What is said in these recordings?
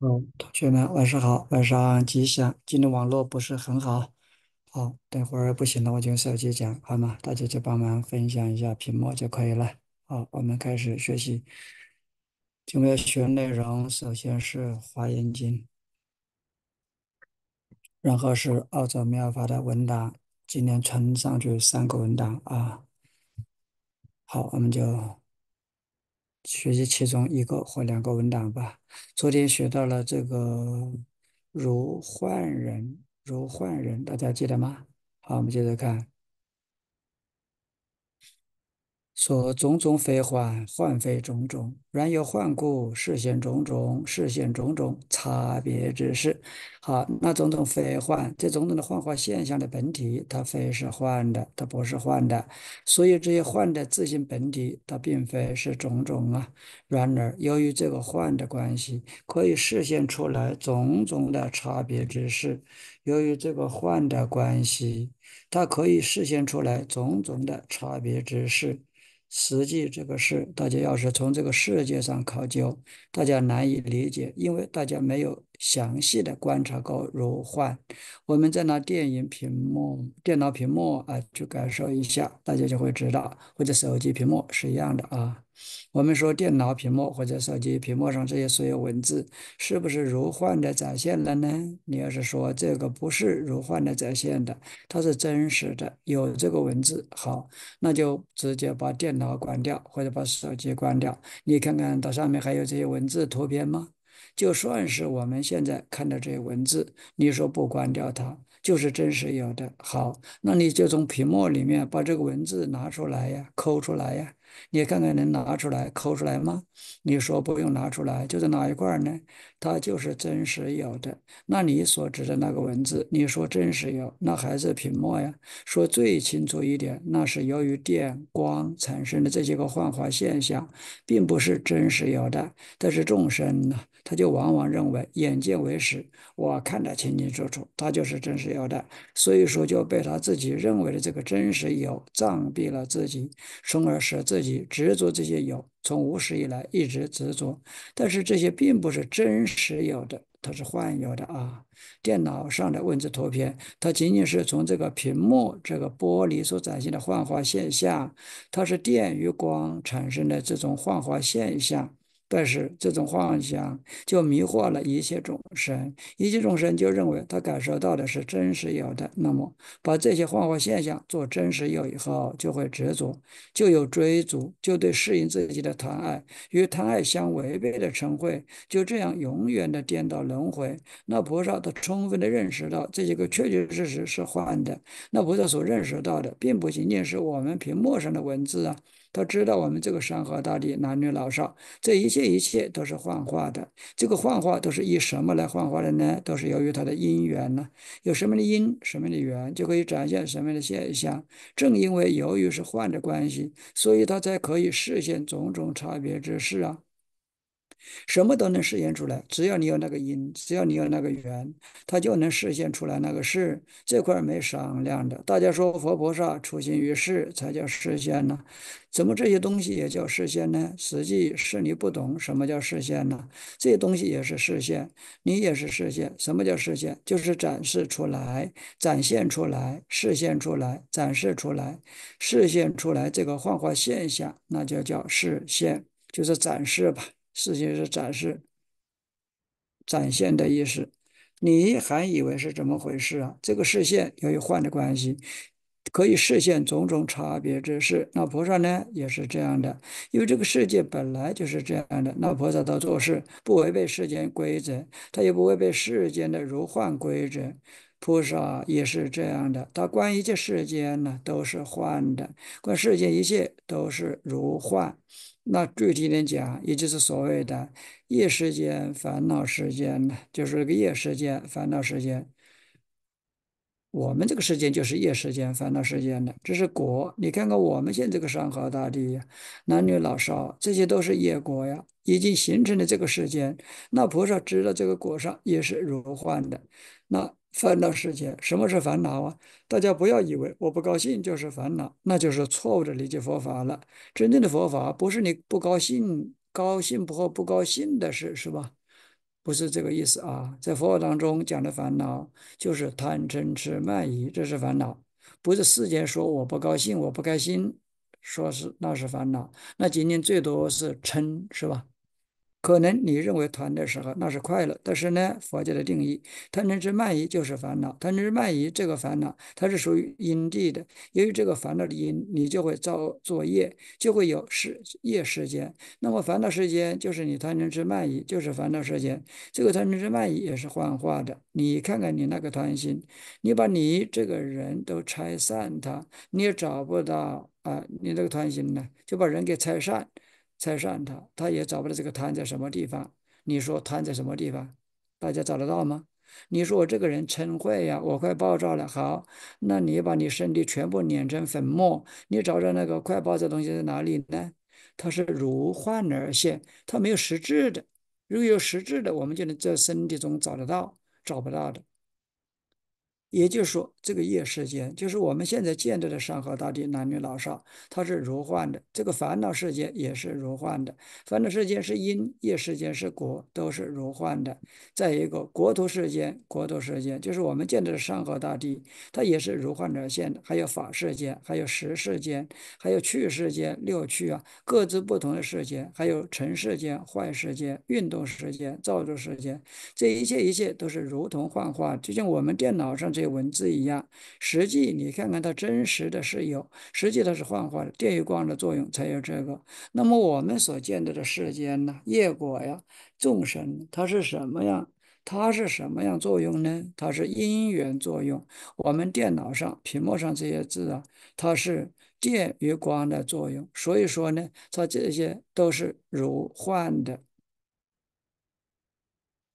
嗯，同学们晚上好，晚上吉祥。今天网络不是很好，好，等会儿不行了我就用手机讲，好吗？大家就帮忙分享一下屏幕就可以了。好，我们开始学习今天学内容，首先是《华严经》，然后是《澳洲妙法》的文档。今天存上去三个文档啊。好，我们就。学习其中一个或两个文档吧。昨天学到了这个“如幻人”，“如幻人”，大家记得吗？好，我们接着看。说种种非幻，幻非种种；然有幻故，实现种种，实现种种差别之事。好，那种种非幻，这种种的幻化现象的本体，它非是幻的，它不是幻的。所以这些幻的自行本体，它并非是种种啊。然而，由于这个幻的关系，可以实现出来种种的差别之事；由于这个幻的关系，它可以实现出来种种的差别之事。实际这个事，大家要是从这个世界上考究，大家难以理解，因为大家没有详细的观察过如幻。我们在拿电影屏幕、电脑屏幕啊去感受一下，大家就会知道，或者手机屏幕是一样的啊。我们说，电脑屏幕或者手机屏幕上这些所有文字，是不是如幻的展现了呢？你要是说这个不是如幻的展现的，它是真实的，有这个文字，好，那就直接把电脑关掉或者把手机关掉，你看看到上面还有这些文字图片吗？就算是我们现在看到这些文字，你说不关掉它就是真实有的，好，那你就从屏幕里面把这个文字拿出来呀，抠出来呀。你看看能拿出来抠出来吗？你说不用拿出来，就在哪一块呢？它就是真实有的。那你所指的那个文字，你说真实有，那还是屏幕呀？说最清楚一点，那是由于电光产生的这些个幻化现象，并不是真实有的。但是众生呢。他就往往认为眼见为实，我看得清清楚楚，他就是真实有的，所以说就被他自己认为的这个真实有障蔽了自己，从而使自己执着这些有，从无始以来一直执着。但是这些并不是真实有的，它是幻有的啊。电脑上的文字图片，它仅仅是从这个屏幕这个玻璃所展现的幻化现象，它是电与光产生的这种幻化现象。但是这种幻想就迷惑了一切众生，一切众生就认为他感受到的是真实有的。那么把这些幻化现象做真实有以后，就会执着，就有追逐，就对适应自己的贪爱与贪爱相违背的称谓，就这样永远的颠倒轮回。那菩萨他充分的认识到这些个确确实实是幻的。那菩萨所认识到的，并不仅仅是我们屏幕上的文字啊。他知道我们这个山河大地、男女老少，这一切一切都是幻化的。这个幻化都是以什么来幻化的呢？都是由于它的因缘呢？有什么的因，什么样的缘，就可以展现什么样的现象。正因为由于是幻的关系，所以他才可以实现种种差别之事啊。什么都能实现出来，只要你有那个因，只要你有那个缘，它就能实现出来那个事。这块没商量的。大家说，佛菩萨出现于世才叫实现呢？怎么这些东西也叫实现呢？实际是你不懂什么叫实现呢？这些东西也是实现，你也是实现。什么叫实现？就是展示出来，展现出来，实现出来，展示出来，实现出来。这个幻化现象，那就叫实现，就是展示吧。事情是展示、展现的意思，你还以为是怎么回事啊？这个视线由于幻的关系，可以视现种种差别之事。那菩萨呢，也是这样的，因为这个世界本来就是这样的。那菩萨他做事不违背世间规则，他也不违背世间的如幻规则。菩萨也是这样的，他观一切世间呢，都是幻的；观世间一切都是如幻。那具体点讲，也就是所谓的业时间、烦恼时间呢，就是个业时间、烦恼时间。我们这个时间就是业时间、烦恼时间的，这是果。你看看我们现在这个山河大地，男女老少，这些都是业果呀，已经形成了这个时间。那菩萨知道这个果上也是如幻的，那。烦恼世界。什么是烦恼啊？大家不要以为我不高兴就是烦恼，那就是错误的理解佛法了。真正的佛法不是你不高兴、高兴或不高兴的事，是吧？不是这个意思啊。在佛法当中讲的烦恼，就是贪嗔痴慢疑，这是烦恼，不是世间说我不高兴、我不开心，说是那是烦恼。那仅仅最多是嗔，是吧？可能你认为团的时候那是快乐，但是呢，佛教的定义，贪嗔痴慢疑就是烦恼。贪嗔痴慢疑这个烦恼，它是属于因地的。由于这个烦恼的因，你就会造作业，就会有时业时间。那么烦恼时间就是你贪嗔痴慢疑，就是烦恼时间。这个贪嗔痴慢疑也是幻化的。你看看你那个贪心，你把你这个人都拆散，他你也找不到啊，你那个贪心呢，就把人给拆散。拆散他，他也找不到这个瘫在什么地方。你说瘫在什么地方？大家找得到吗？你说我这个人撑坏呀，我快爆炸了。好，那你把你身体全部碾成粉末，你找找那个快爆炸东西在哪里呢？它是如幻而现，它没有实质的。如果有实质的，我们就能在身体中找得到，找不到的。也就是说。这个业世间就是我们现在见到的山河大地、男女老少，它是如幻的；这个烦恼世界也是如幻的。烦恼世界是因，业世间是果，都是如幻的。再一个，国土世间，国土世间就是我们见到的山河大地，它也是如幻而现的。还有法世间，还有实世间，还有趣世间，六趣啊，各自不同的世间，还有尘世间、坏世间、运动世间、造作世间，这一切一切都是如同幻化，就像我们电脑上这些文字一样。实际，你看看它真实的是有，实际它是幻化的，电与光的作用才有这个。那么我们所见到的世间呢，业果呀，众生，它是什么样？它是什么样作用呢？它是因缘作用。我们电脑上、屏幕上这些字啊，它是电与光的作用。所以说呢，它这些都是如幻的。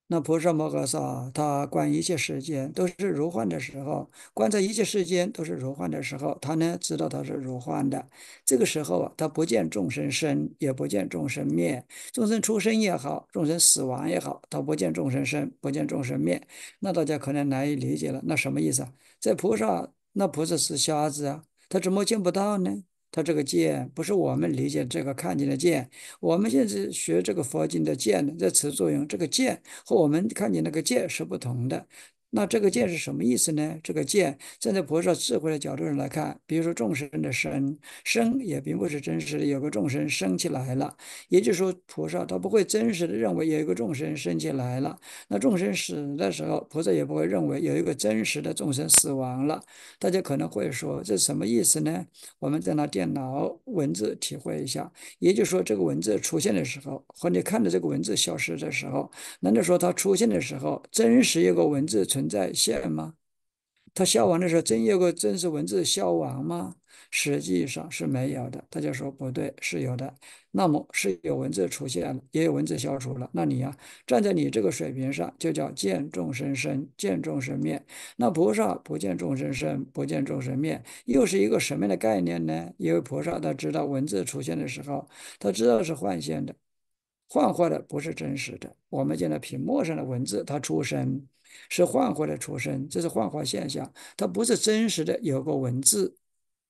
那菩萨摩诃萨，他观一切世间都是如幻的时候，观察一切世间都是如幻的时候，他呢知道他是如幻的。这个时候啊，他不见众生生，也不见众生灭，众生出生也好，众生死亡也好，他不见众生生，不见众生灭。那大家可能难以理解了，那什么意思啊？在菩萨，那菩萨是瞎子啊，他怎么见不到呢？它这个见不是我们理解这个看见的见，我们现在学这个佛经的见的在此作用，这个见和我们看见那个见是不同的。那这个见是什么意思呢？这个见站在菩萨智慧的角度上来看，比如说众生的生，生也并不是真实的。有个众生生起来了，也就是说菩萨他不会真实的认为有一个众生生起来了。那众生死的时候，菩萨也不会认为有一个真实的众生死亡了。大家可能会说这是什么意思呢？我们再拿电脑文字体会一下，也就是说这个文字出现的时候和你看到这个文字消失的时候，难道说它出现的时候真实有个文字存？存在现吗？他消亡的时候，真有个真实文字消亡吗？实际上是没有的。大家说不对，是有的。那么是有文字出现了，也有文字消除了。那你啊，站在你这个水平上，就叫见众生生，见众生灭。那菩萨不见众生生，不见众生灭，又是一个什么样的概念呢？因为菩萨他知道文字出现的时候，他知道是幻现的。幻化的不是真实的。我们见到屏幕上的文字，它出生是幻化的出生，这是幻化现象，它不是真实的。有个文字，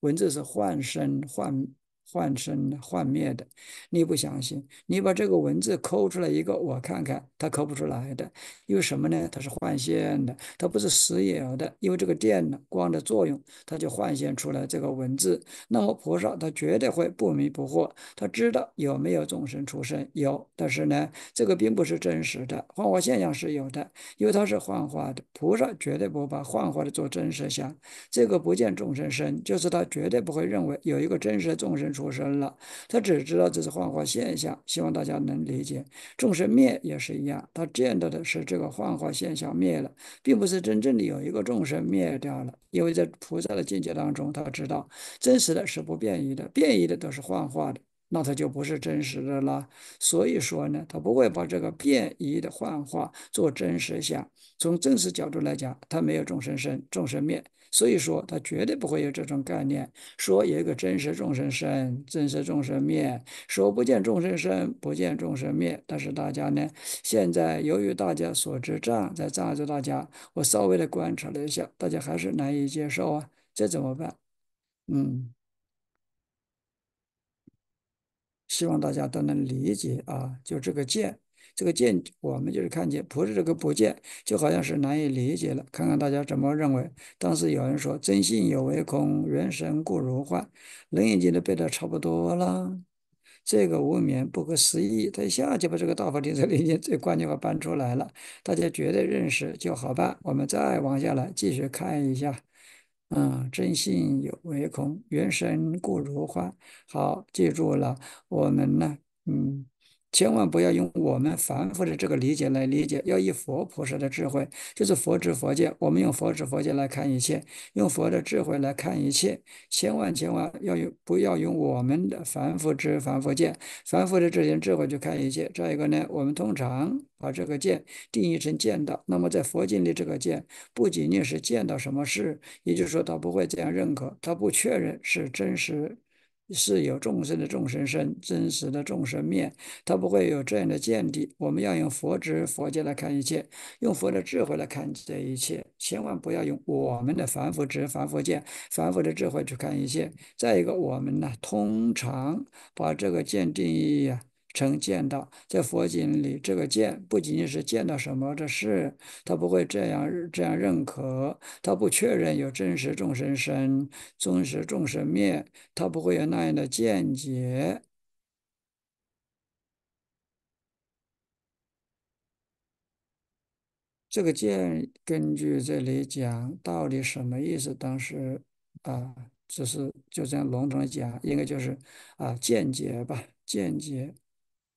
文字是幻生幻。幻生幻灭的，你不相信？你把这个文字抠出来一个，我看看，它抠不出来的，因为什么呢？它是幻现的，它不是实有的。因为这个电呢，光的作用，它就幻现出来这个文字。那么菩萨他绝对会不迷不惑，他知道有没有众生出生，有，但是呢，这个并不是真实的幻化现象是有的，因为它是幻化的。菩萨绝对不把幻化的做真实相，这个不见众生身，就是他绝对不会认为有一个真实的众生出。出生了，他只知道这是幻化现象，希望大家能理解。众生灭也是一样，他见到的是这个幻化现象灭了，并不是真正的有一个众生灭掉了。因为在菩萨的境界当中，他知道真实的是不变异的，变异的都是幻化的，那他就不是真实的了。所以说呢，他不会把这个变异的幻化做真实相。从真实角度来讲，他没有众生生，众生灭。所以说，他绝对不会有这种概念，说有一个真实众生身，真实众生灭，说不见众生身，不见众生灭。但是大家呢，现在由于大家所执障在障碍着大家，我稍微的观察了一下，大家还是难以接受啊，这怎么办？嗯，希望大家都能理解啊，就这个见。这个见，我们就是看见，不是这个不见，就好像是难以理解了。看看大家怎么认为。当时有人说：“真性有为空，人生故如幻。”人已经都背得差不多了。这个无眠不可思议，他一下就把这个大法天才理解最关键话搬出来了。大家绝对认识就好办。我们再往下来继续看一下。嗯，真性有为空，人生故如幻。好，记住了，我们呢，嗯。千万不要用我们凡夫的这个理解来理解，要以佛菩萨的智慧，就是佛知佛见，我们用佛知佛见来看一切，用佛的智慧来看一切，千万千万要用不要用我们的凡夫知凡夫见，凡夫的这些智慧去看一切。再一个呢，我们通常把这个见定义成见到，那么在佛经里，这个见不仅仅是见到什么事，也就是说他不会这样认可，他不确认是真实。是有众生的众生身，真实的众生面，他不会有这样的见地。我们要用佛知佛见来看一切，用佛的智慧来看这一切，千万不要用我们的凡夫知凡夫见、凡夫的智慧去看一切。再一个，我们呢，通常把这个见定义啊。成见到在佛经里，这个见不仅仅是见到什么的事，他不会这样这样认可，他不确认有真实众生生，真实众生灭，他不会有那样的见解。这个见根据这里讲到底什么意思？当时啊，只是就这样笼统的讲，应该就是啊，见解吧，见解。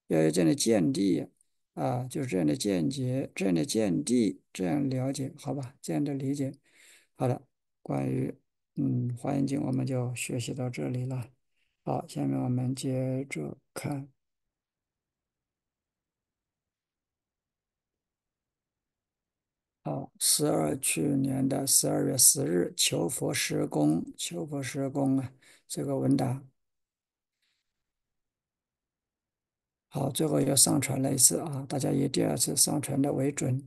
要有这样的见地啊，就是这样的见解，这样的见地，这样了解，好吧？这样的理解，好了。关于嗯《华严经》，我们就学习到这里了。好，下面我们接着看。好，十二去年的十二月十日，求佛施工，求佛施工啊，这个文档。好，最后又上传了一次啊！大家以第二次上传的为准。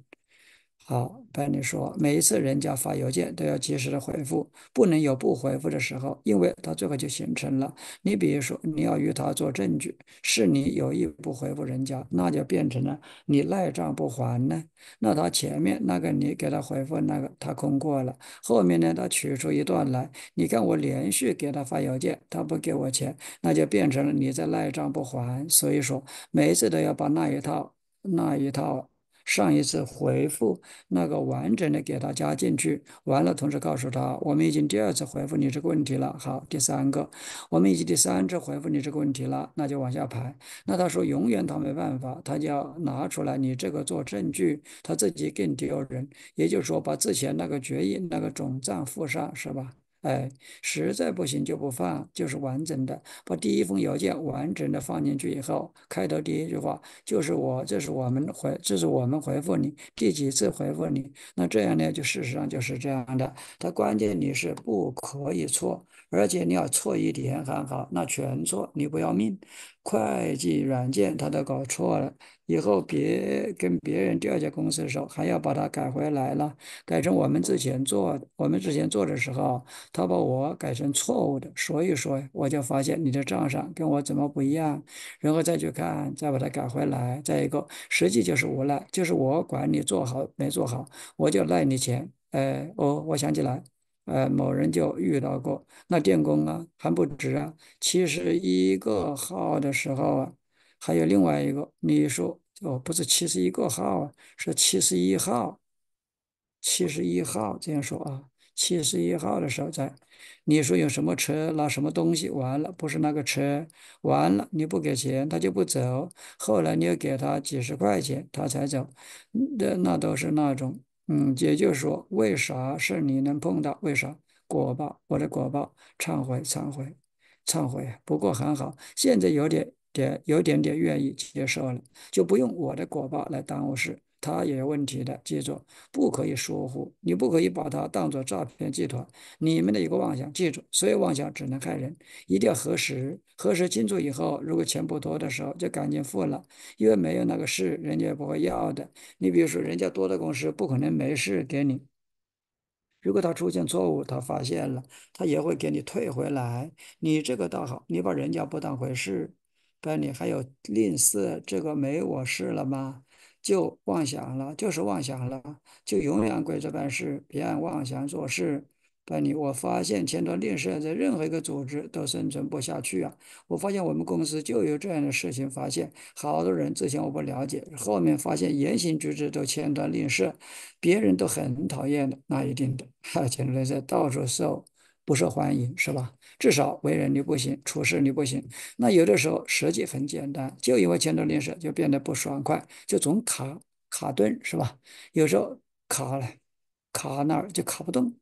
好，班你说，每一次人家发邮件都要及时的回复，不能有不回复的时候，因为他最后就形成了。你比如说，你要与他做证据，是你有意不回复人家，那就变成了你赖账不还呢。那他前面那个你给他回复那个他通过了，后面呢他取出一段来，你看我连续给他发邮件，他不给我钱，那就变成了你在赖账不还。所以说，每一次都要把那一套那一套。上一次回复那个完整的给他加进去，完了同时告诉他，我们已经第二次回复你这个问题了。好，第三个，我们已经第三次回复你这个问题了，那就往下排。那他说永远他没办法，他就要拿出来你这个做证据，他自己更丢人。也就是说，把之前那个决议那个总账附上，是吧？哎，实在不行就不放，就是完整的，把第一封邮件完整的放进去以后，开头第一句话就是我，这是我们回，这是我们回复你第几次回复你？那这样呢，就事实上就是这样的。它关键你是不可以错，而且你要错一点还好，那全错你不要命？会计软件它都搞错了。以后别跟别人调解公司的时候，还要把它改回来了，改成我们之前做，我们之前做的时候，他把我改成错误的，所以说我就发现你的账上跟我怎么不一样，然后再去看，再把它改回来。再一个，实际就是无奈，就是我管你做好没做好，我就赖你钱。哎，哦，我想起来，呃，某人就遇到过那电工啊，还不止啊，七十一个号的时候啊。还有另外一个，你说哦，不是七十一个号，是七十一号，七十一号这样说啊？七十一号的时候在，你说有什么车拿什么东西完了？不是那个车完了，你不给钱他就不走。后来你又给他几十块钱他才走。那那都是那种，嗯，也就是说为啥是你能碰到？为啥果报？我的果报，忏悔，忏悔，忏悔。不过还好，现在有点。点有点点愿意接受了，就不用我的果报来耽误事。他也有问题的，记住，不可以说忽，你不可以把他当做诈骗集团，你们的一个妄想，记住，所有妄想只能害人，一定要核实，核实清楚以后，如果钱不多的时候，就赶紧付了，因为没有那个事，人家也不会要的。你比如说，人家多的公司不可能没事给你，如果他出现错误，他发现了，他也会给你退回来。你这个倒好，你把人家不当回事。班里还有吝啬，这个没我事了吗？就妄想了，就是妄想了，就永远跪着办事。别妄想做事，班里，我发现前段吝啬在任何一个组织都生存不下去啊！我发现我们公司就有这样的事情。发现好多人之前我不了解，后面发现言行举止都前端吝啬，别人都很讨厌的，那一定的 哈。前段吝啬到处受不受欢迎，是吧？至少为人你不行，处事你不行。那有的时候实际很简单，就因为牵头临时就变得不爽快，就总卡卡顿，是吧？有时候卡了，卡那儿就卡不动，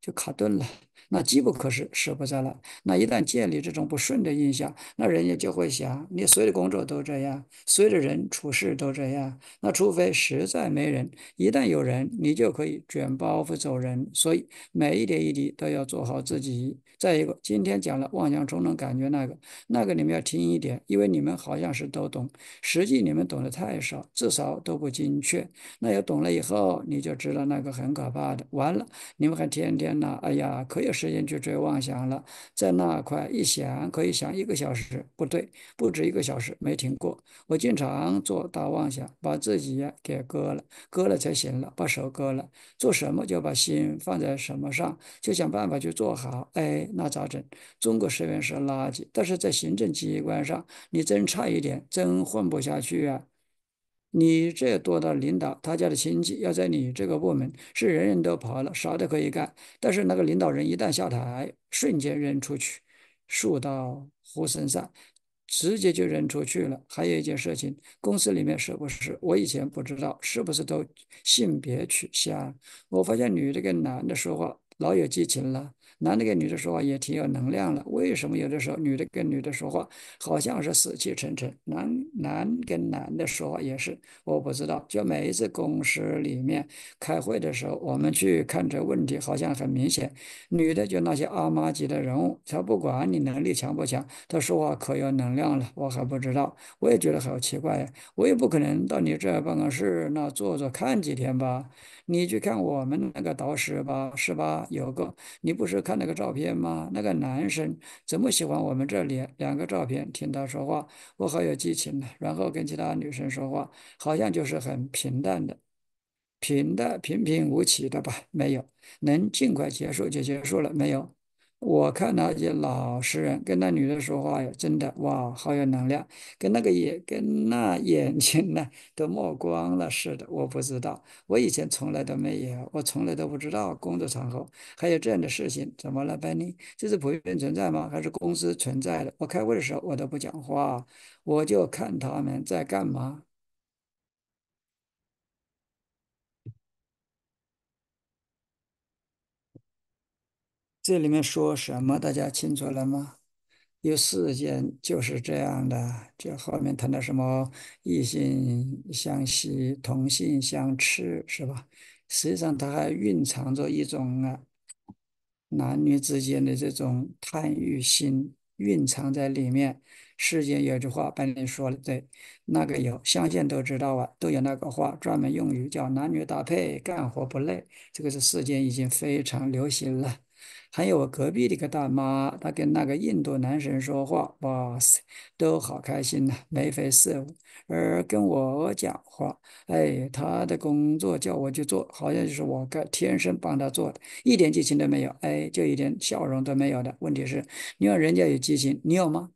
就卡顿了。那机不可失，失不再来。那一旦建立这种不顺的印象，那人家就会想，你所有的工作都这样，所有的人处事都这样。那除非实在没人，一旦有人，你就可以卷包袱走人。所以每一点一滴都要做好自己。再一个，今天讲了妄想冲动感觉那个，那个你们要听一点，因为你们好像是都懂，实际你们懂得太少，至少都不精确。那要懂了以后，你就知道那个很可怕的。完了，你们还天天拿，哎呀，可以。时间去追妄想了，在那块一想可以想一个小时，不对，不止一个小时，没停过。我经常做大妄想，把自己给割了，割了才行了，把手割了。做什么就把心放在什么上，就想办法去做好。哎，那咋整？中国职员是垃圾，但是在行政机关上，你真差一点，真混不下去啊。你这多大领导，他家的亲戚要在你这个部门，是人人都跑了，啥都可以干。但是那个领导人一旦下台，瞬间扔出去，树倒猢狲散，直接就扔出去了。还有一件事情，公司里面是不是？我以前不知道，是不是都性别取向？我发现女的跟男的说话老有激情了。男的跟女的说话也挺有能量了，为什么有的时候女的跟女的说话好像是死气沉沉？男男跟男的说话也是，我不知道。就每一次公司里面开会的时候，我们去看这问题，好像很明显。女的就那些阿妈级的人物，她不管你能力强不强，她说话可有能量了。我还不知道，我也觉得好奇怪。呀，我也不可能到你这办公室那坐坐看几天吧。你去看我们那个导师吧，是吧？有个，你不是看那个照片吗？那个男生怎么喜欢我们这里两个照片？听他说话，我好有激情呢。然后跟其他女生说话，好像就是很平淡的，平淡平平无奇的吧？没有，能尽快结束就结束了，没有。我看那些老实人跟那女的说话呀，真的哇，好有能量，跟那个眼跟那眼睛呢都冒光了似的。我不知道，我以前从来都没有，我从来都不知道工作场合还有这样的事情。怎么了班 e 这就是普遍存在吗？还是公司存在的？我开会的时候我都不讲话，我就看他们在干嘛。这里面说什么？大家清楚了吗？有世间就是这样的，就后面谈到什么异性相吸，同性相斥，是吧？实际上它还蕴藏着一种啊，男女之间的这种贪欲心，蕴藏在里面。世间有句话，本来说的对，那个有，相信都知道啊，都有那个话，专门用于叫男女搭配干活不累，这个是世间已经非常流行了。还有我隔壁的一个大妈，她跟那个印度男神说话，哇塞，都好开心呐，眉飞色舞。而跟我讲话，哎，他的工作叫我去做，好像就是我该天生帮他做的，一点激情都没有，哎，就一点笑容都没有的。问题是，你要人家有激情，你有吗？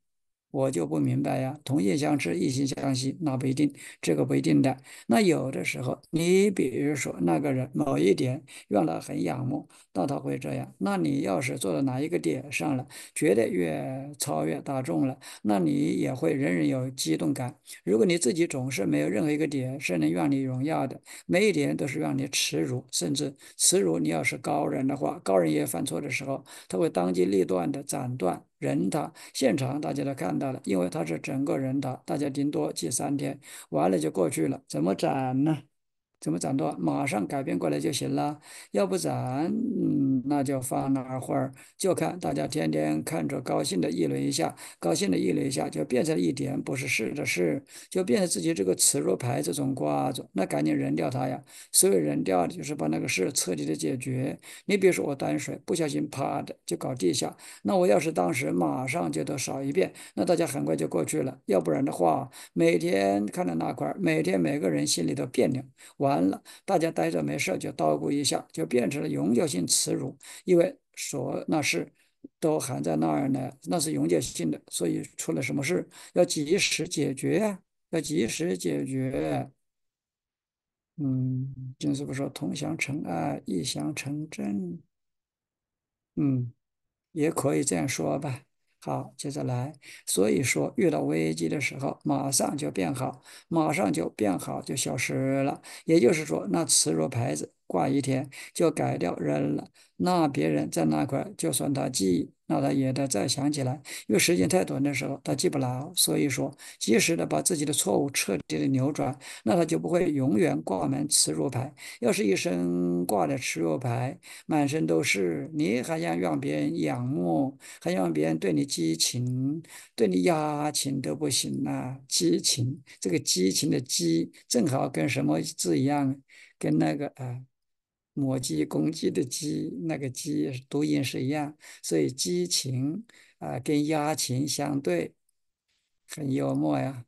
我就不明白呀，同性相斥，异性相吸，那不一定，这个不一定的。那有的时候，你比如说那个人某一点让他很仰慕，那他会这样。那你要是做到哪一个点上了，觉得越超越大众了，那你也会人人有激动感。如果你自己总是没有任何一个点是能让你荣耀的，每一点都是让你耻辱，甚至耻辱。你要是高人的话，高人也犯错的时候，他会当机立断的斩断。人塔现场，大家都看到了，因为它是整个人塔，大家顶多记三天，完了就过去了，怎么展呢？怎么斩断？马上改变过来就行了。要不然，那就放那儿会儿，就看大家天天看着高兴的议论一下，高兴的议论一下，就变成一点不是事的事，就变成自己这个耻辱牌这种挂着，那赶紧扔掉它呀！所以扔掉的就是把那个事彻底的解决。你比如说我单水不小心啪的就搞地下，那我要是当时马上就都扫一遍，那大家很快就过去了。要不然的话，每天看到那块每天每个人心里都别扭。完了，大家待着没事就捣鼓一下，就变成了永久性耻辱，因为所那是都还在那儿呢，那是永久性的，所以出了什么事要及时解决，要及时解决。嗯，就师傅说同祥成爱，异祥成真。嗯，也可以这样说吧。好，接着来。所以说，遇到危机的时候，马上就变好，马上就变好，就消失了。也就是说，那耻辱牌子挂一天就改掉扔了。那别人在那块，就算他记。那他也得再想起来，因为时间太短的时候他记不牢，所以说及时的把自己的错误彻底的扭转，那他就不会永远挂满耻辱牌。要是一身挂的耻辱牌，满身都是，你还想让别人仰慕，还想让别人对你激情，对你压情都不行呐。激情这个激情的激，正好跟什么字一样？跟那个啊。母鸡公鸡的鸡，那个鸡读音是一样，所以鸡群啊跟鸭群相对，很幽默呀。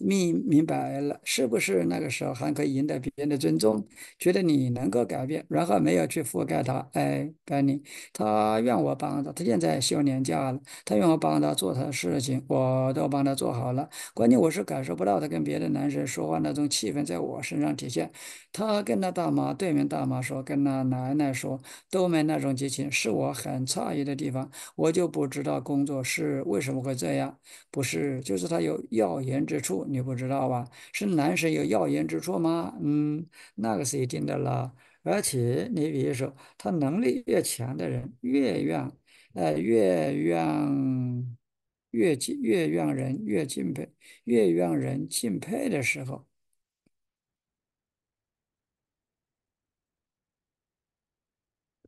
明明白了，是不是那个时候还可以赢得别人的尊重？觉得你能够改变，然后没有去覆盖他。哎，该你，他怨我帮他，他现在休年假了，他让我帮他做他的事情，我都帮他做好了。关键我是感受不到他跟别的男生说话那种气氛在我身上体现。他跟那大妈、对面大妈说，跟那奶奶说，都没那种激情，是我很诧异的地方。我就不知道工作是为什么会这样，不是，就是他有耀眼之处。你不知道吧？是男神有耀眼之处吗？嗯，那个是一定的了。而且你比如说，他能力越强的人，越让……呃，越让越敬，越让人越敬佩，越让人敬佩的时候，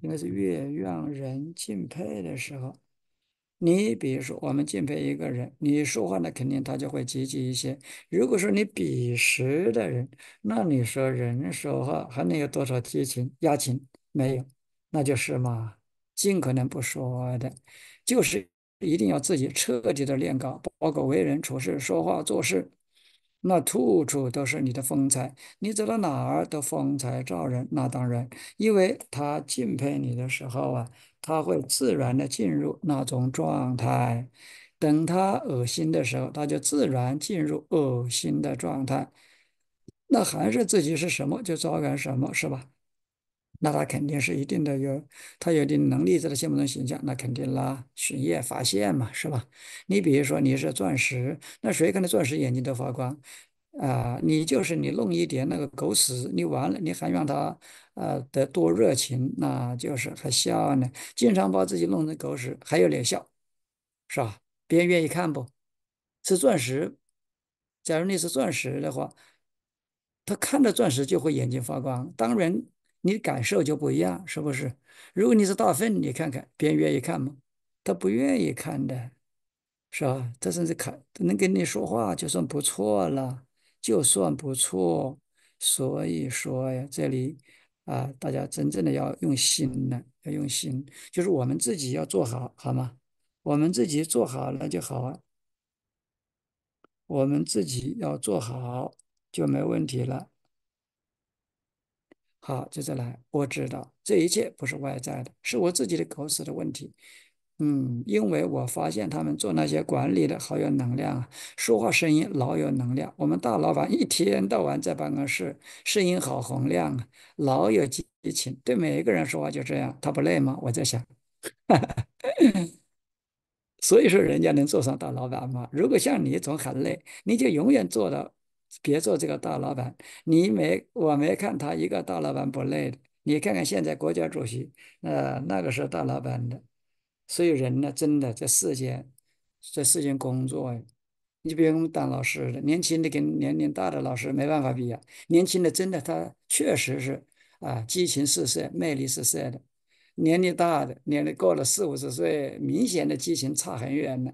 应该是越让人敬佩的时候。你比如说，我们敬佩一个人，你说话呢，肯定他就会积极一些。如果说你鄙视的人，那你说人说话还能有多少激情、压情？没有，那就是嘛，尽可能不说的，就是一定要自己彻底的练高，包括为人处事、说话做事，那处处都是你的风采。你走到哪儿都风采照人，那当然，因为他敬佩你的时候啊。他会自然的进入那种状态，等他恶心的时候，他就自然进入恶心的状态。那还是自己是什么就招惹什么，是吧？那他肯定是一定的有，他有一定能力在他心目中形象，那肯定啦，巡夜发现嘛，是吧？你比如说你是钻石，那谁看到钻石眼睛都发光。啊，你就是你弄一点那个狗屎，你完了，你还让他呃得多热情，那就是还笑呢。经常把自己弄成狗屎，还有脸笑，是吧？别人愿意看不？是钻石，假如你是钻石的话，他看到钻石就会眼睛发光。当然，你感受就不一样，是不是？如果你是大粪，你看看别人愿意看吗？他不愿意看的，是吧？他甚至看能跟你说话就算不错了。就算不错，所以说呀，这里啊，大家真正的要用心呢，要用心，就是我们自己要做好，好吗？我们自己做好了就好啊，我们自己要做好就没问题了。好，接着来，我知道这一切不是外在的，是我自己的口舌的问题。嗯，因为我发现他们做那些管理的好有能量啊，说话声音老有能量。我们大老板一天到晚在办公室，声音好洪亮啊，老有激情，对每一个人说话就这样，他不累吗？我在想，所以说人家能做上大老板吗？如果像你总喊累，你就永远做到别做这个大老板。你没我没看他一个大老板不累的，你看看现在国家主席，呃，那个是大老板的。所以人呢，真的在世间，在世间工作呀。你就比如我们当老师的，年轻的跟年龄大的老师没办法比啊。年轻的真的他确实是啊，激情四射、魅力四射的；年龄大的，年龄过了四五十岁，明显的激情差很远了，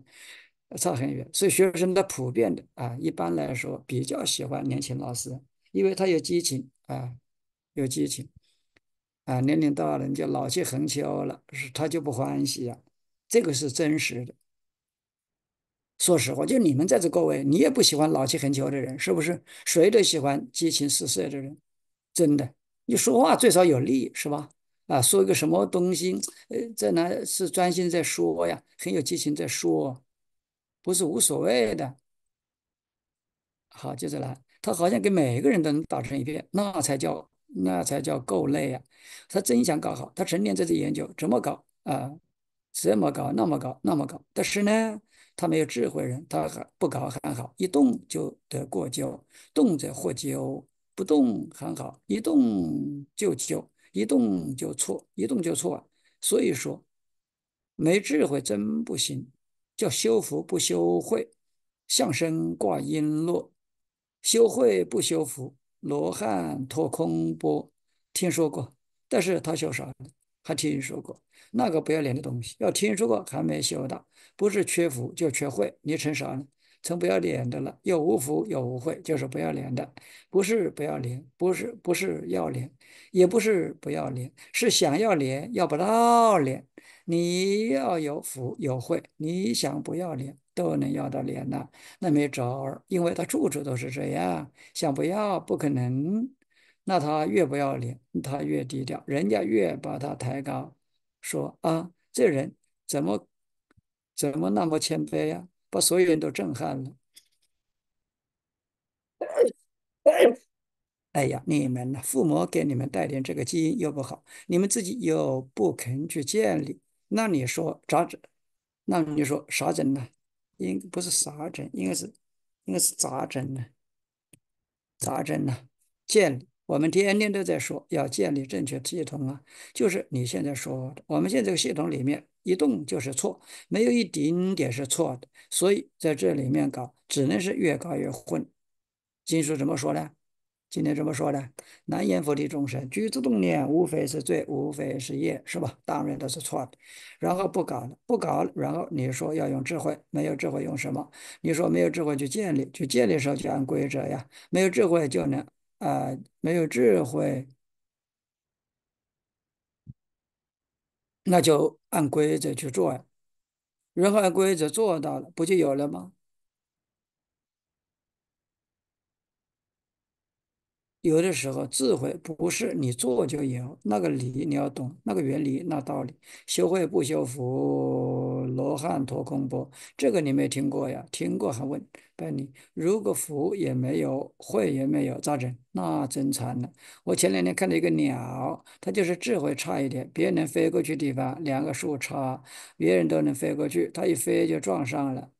差很远。所以学生他普遍的啊，一般来说比较喜欢年轻老师，因为他有激情啊，有激情啊。年龄大了，人就老气横秋了，他就不欢喜呀。这个是真实的。说实话，就你们在这各位，你也不喜欢老气横秋的人，是不是？谁都喜欢激情四射的人，真的。你说话最少有力，是吧？啊，说一个什么东西，呃，在那是专心在说呀，很有激情在说，不是无所谓的。好，接着来，他好像跟每个人都能打成一片，那才叫那才叫够累呀。他真想搞好，他成天在这研究怎么搞啊？这么搞，那么搞，那么搞。但是呢，他没有智慧人，他还不搞还好，一动就得过咎，动则获咎；不动很好，一动就咎，一动就错，一动就错。所以说，没智慧真不行。叫修福不修慧，相身挂璎珞；修慧不修福，罗汉脱空钵。听说过，但是他修啥呢？还听说过那个不要脸的东西？要听说过还没修到，不是缺福就缺慧，你成啥了？成不要脸的了，有无福有无慧，就是不要脸的。不是不要脸，不是不是要脸，也不是不要脸，是想要脸要不到脸。你要有福有慧，你想不要脸都能要到脸呐，那没招儿，因为他处处都是这样，想不要不可能。那他越不要脸，他越低调。人家越把他抬高，说啊，这人怎么怎么那么谦卑呀，把所有人都震撼了。哎呀，你们呐，父母给你们带点这个基因又不好，你们自己又不肯去建立，那你说咋整？那你说啥整呢？应不是啥整，应该是应该是咋整呢？咋整呢？建立。我们天天都在说要建立正确系统啊，就是你现在说，的，我们现在这个系统里面一动就是错，没有一丁点是错的，所以在这里面搞只能是越搞越混。经书怎么说呢？今天怎么说呢？南言佛的众生，举止动念无非是罪，无非是业，是吧？当然都是错的。然后不搞了，不搞了，然后你说要用智慧，没有智慧用什么？你说没有智慧去建立，去建立时候就按规则呀，没有智慧就能。啊，没有智慧，那就按规则去做呀。人按规则做到了，不就有了吗？有的时候，智慧不是你做就有，那个理你要懂，那个原理、那道理。修慧不修福，罗汉脱空波，这个你没听过呀？听过还问，问你，如果福也没有，慧也没有，咋整？那真惨了。我前两天看到一个鸟，它就是智慧差一点，别人能飞过去地方，两个树杈，别人都能飞过去，它一飞就撞上了。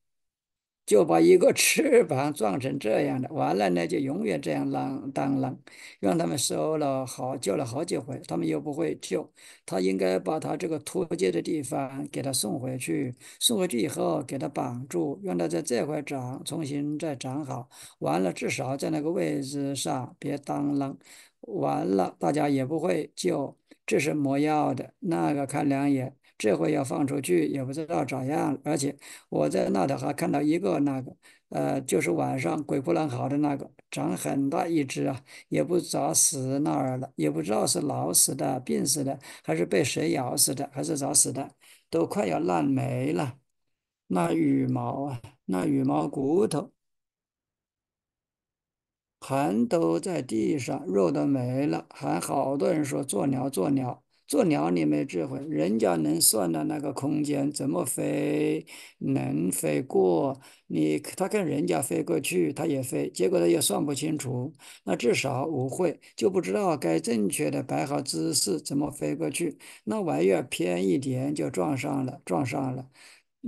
就把一个翅膀撞成这样的，完了呢，就永远这样浪当浪，让他们收了，好救了好几回，他们又不会救。他应该把他这个脱节的地方给他送回去，送回去以后给他绑住，让他在这块长，重新再长好。完了，至少在那个位置上别当啷。完了，大家也不会救。这是抹药的，那个看两眼。这回要放出去也不知道咋样，而且我在那头还看到一个那个，呃，就是晚上鬼哭狼嚎的那个，长很大一只啊，也不着死那儿了，也不知道是老死的、病死的，还是被谁咬死的，还是咋死的，都快要烂没了。那羽毛啊，那羽毛骨头，还都在地上，肉都没了，还好多人说做鸟做鸟。做鸟你没智慧，人家能算到那个空间怎么飞，能飞过你，他看人家飞过去他也飞，结果他也算不清楚，那至少我会就不知道该正确的摆好姿势怎么飞过去，那玩意儿偏一点就撞上了，撞上了。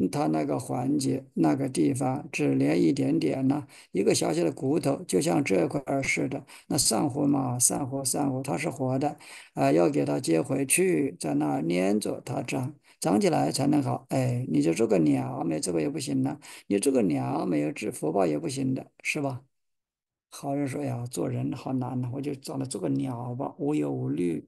他那个环节、那个地方只连一点点呐，一个小小的骨头，就像这块似的。那散火嘛，散火，散火，它是活的啊，要给它接回去，在那儿着它长，长起来才能好。哎，你就做个鸟，没这个也不行的，你做个鸟没有这福报也不行的，是吧？好人说呀，做人好难呐，我就找了做个鸟吧，无忧无虑。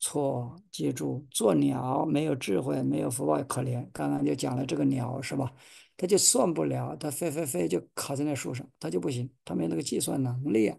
错，记住，做鸟没有智慧，没有福报，可怜。刚刚就讲了这个鸟是吧？它就算不了，它飞飞飞就卡在那树上，它就不行，它没那个计算能力啊。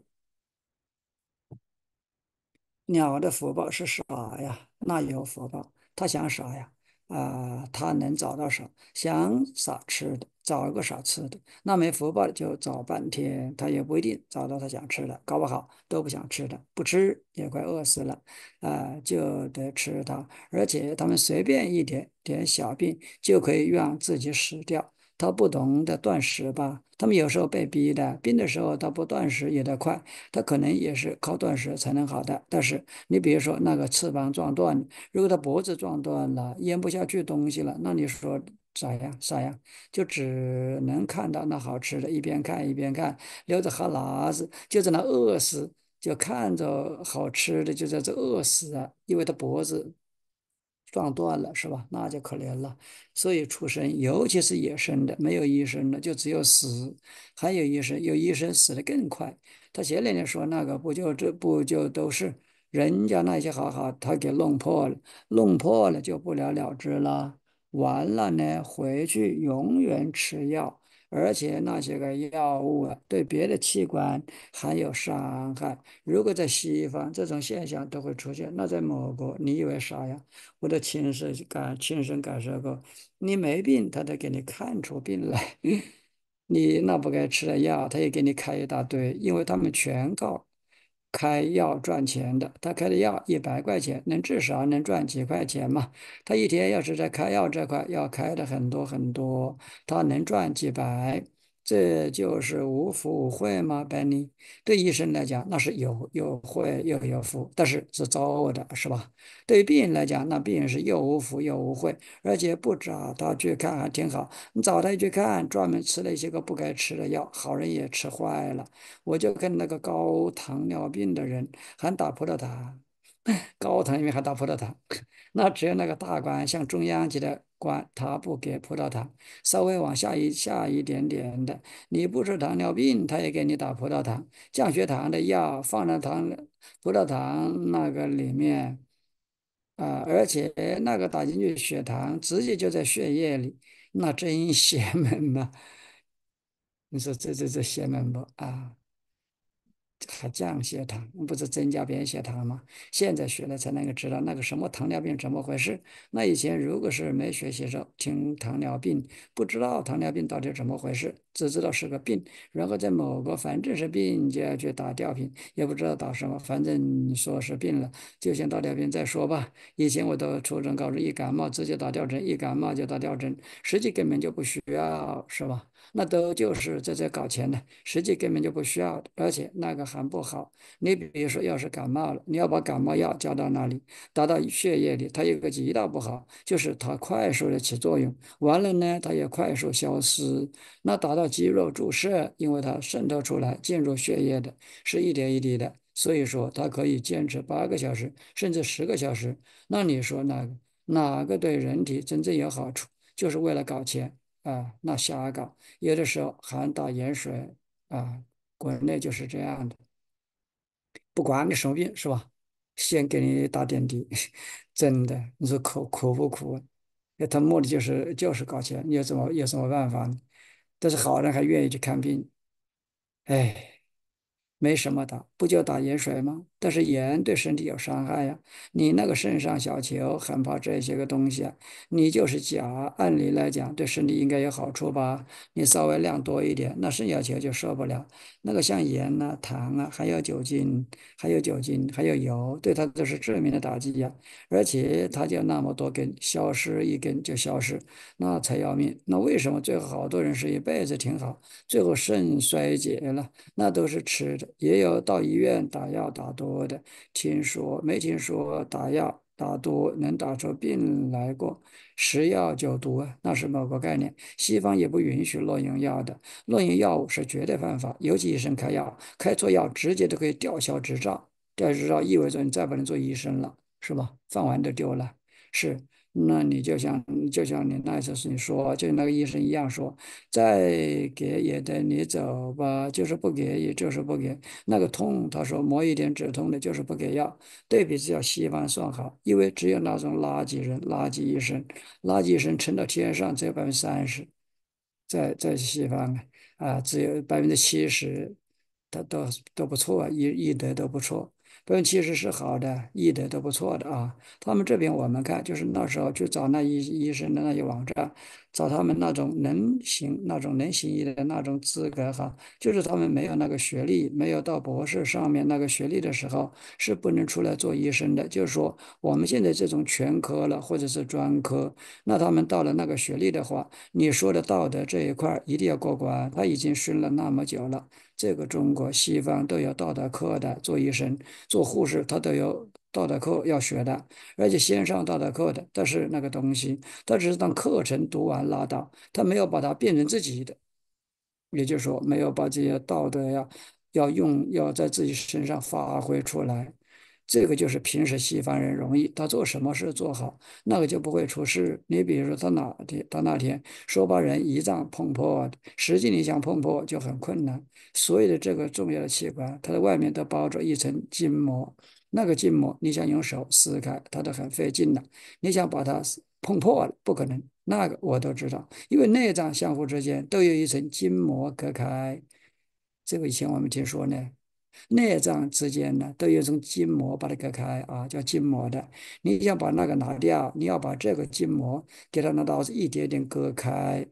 鸟的福报是啥呀？那有福报，它想啥呀？啊，他能找到啥想啥吃的，找一个啥吃的，那没福报的就找半天，他也不一定找到他想吃的，搞不好都不想吃的，不吃也快饿死了，啊，就得吃它，而且他们随便一点点小病就可以让自己死掉。他不同的断食吧，他们有时候被逼的，病的时候他不断食也得快，他可能也是靠断食才能好的。但是你比如说那个翅膀撞断，如果他脖子撞断了，咽不下去东西了，那你说咋样？咋样？就只能看到那好吃的，一边看一边看，流着哈喇子，就在那饿死，就看着好吃的，就在这饿死啊，因为他脖子。撞断了是吧？那就可怜了。所以出生，尤其是野生的，没有医生的，就只有死。还有医生，有医生死的更快。他前两天说那个不就这不就都是人家那些好好，他给弄破了，弄破了就不了了之了。完了呢，回去永远吃药。而且那些个药物啊，对别的器官还有伤害。如果在西方，这种现象都会出现，那在某国，你以为啥呀？我都亲身感亲身感受过，你没病，他都给你看出病来。你那不该吃的药，他也给你开一大堆，因为他们全靠。开药赚钱的，他开的药一百块钱，能至少能赚几块钱嘛？他一天要是在开药这块要开的很多很多，他能赚几百。这就是无福无会吗 b e 对医生来讲，那是有有会又有福，但是是遭的，是吧？对病人来讲，那病人是又无福又无会，而且不找他去看还挺好，你找他去看，专门吃了一些个不该吃的药，好人也吃坏了。我就跟那个高糖尿病的人，还打破了他。高糖里面还打葡萄糖，那只有那个大官，像中央级的官，他不给葡萄糖。稍微往下一下一点点的，你不是糖尿病，他也给你打葡萄糖，降血糖的药放在糖葡萄糖那个里面，啊，而且那个打进去血糖直接就在血液里，那真邪门呐！你说这这这邪门不啊？还降血糖，不是增加别人血糖吗？现在学了才能够知道那个什么糖尿病怎么回事。那以前如果是没学习时候听糖尿病，不知道糖尿病到底怎么回事。只知道是个病，然后在某个反正是病就要去打吊瓶，也不知道打什么，反正说是病了就先打吊瓶再说吧。以前我都初中、高中一感冒直接打吊针，一感冒就打吊针，实际根本就不需要，是吧？那都就是在这搞钱的，实际根本就不需要，而且那个还不好。你比如说，要是感冒了，你要把感冒药加到那里，打到血液里，它有个极大不好，就是它快速的起作用，完了呢，它也快速消失，那打到。肌肉注射，因为它渗透出来进入血液的是一点一滴的，所以说它可以坚持八个小时，甚至十个小时。那你说哪哪个对人体真正有好处？就是为了搞钱啊！那瞎搞，有的时候还打盐水啊！国内就是这样的，不管你生病是吧，先给你打点滴，真的，你说苦苦不苦？他目的就是就是搞钱，你有什么有什么办法呢？但是好人还愿意去看病，哎，没什么打，不就打盐水吗？但是盐对身体有伤害呀，你那个肾上小球很怕这些个东西啊，你就是钾，按理来讲对身体应该有好处吧，你稍微量多一点，那肾小球就受不了。那个像盐啊、糖啊，还有酒精，还有酒精，还有油，对它都是致命的打击呀。而且它就那么多根，消失一根就消失，那才要命。那为什么最后好多人是一辈子挺好，最后肾衰竭了？那都是吃的，也有到医院打药打多。多的，听说没听说打药打多能打出病来过？食药就毒啊，那是某个概念。西方也不允许乱用药的，乱用药物是绝对犯法。尤其医生开药，开错药直接都可以吊销执照，吊销执照意味着你再不能做医生了，是吧？饭碗都丢了，是。那你就像，就像你那次你说，就那个医生一样说，再给也得你走吧，就是不给也就是不给。那个痛，他说抹一点止痛的，就是不给药。对比只要西方算好，因为只有那种垃圾人、垃圾医生、垃圾医生撑到天上，只有百分之三十，在在西方啊，只有百分之七十，他都都不错啊，医医德都不错。用其实是好的，医德都不错的啊。他们这边我们看，就是那时候去找那医医生的那些网站，找他们那种能行、那种能行医的那种资格哈。就是他们没有那个学历，没有到博士上面那个学历的时候，是不能出来做医生的。就是说，我们现在这种全科了，或者是专科，那他们到了那个学历的话，你说的道德这一块一定要过关。他已经熏了那么久了。这个中国、西方都有道德课的，做医生、做护士，他都有道德课要学的。而且先上道德课的，但是那个东西，他只是当课程读完拉倒，他没有把它变成自己的。也就是说，没有把这些道德呀，要用要在自己身上发挥出来。这个就是平时西方人容易，他做什么事做好，那个就不会出事。你比如说他哪天，他那天说把人胰脏碰破实际你想碰破就很困难。所有的这个重要的器官，它的外面都包着一层筋膜，那个筋膜你想用手撕开，它都很费劲的。你想把它碰破了，不可能。那个我都知道，因为内脏相互之间都有一层筋膜隔开。这个以前我们听说呢。内脏之间的都有种筋膜把它隔开啊，叫筋膜的。你想把那个拿掉，你要把这个筋膜给它拿刀子一点点割开，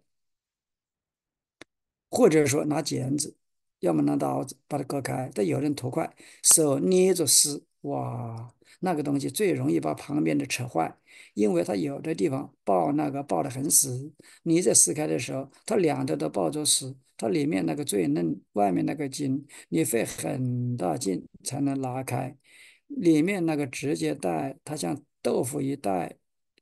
或者说拿剪子，要么拿刀子把它割开。但有人图快，手捏着撕，哇！那个东西最容易把旁边的扯坏，因为它有的地方抱那个抱得很死，你在撕开的时候，它两头都抱着死，它里面那个最嫩，外面那个筋，你费很大劲才能拉开，里面那个直接带，它像豆腐一带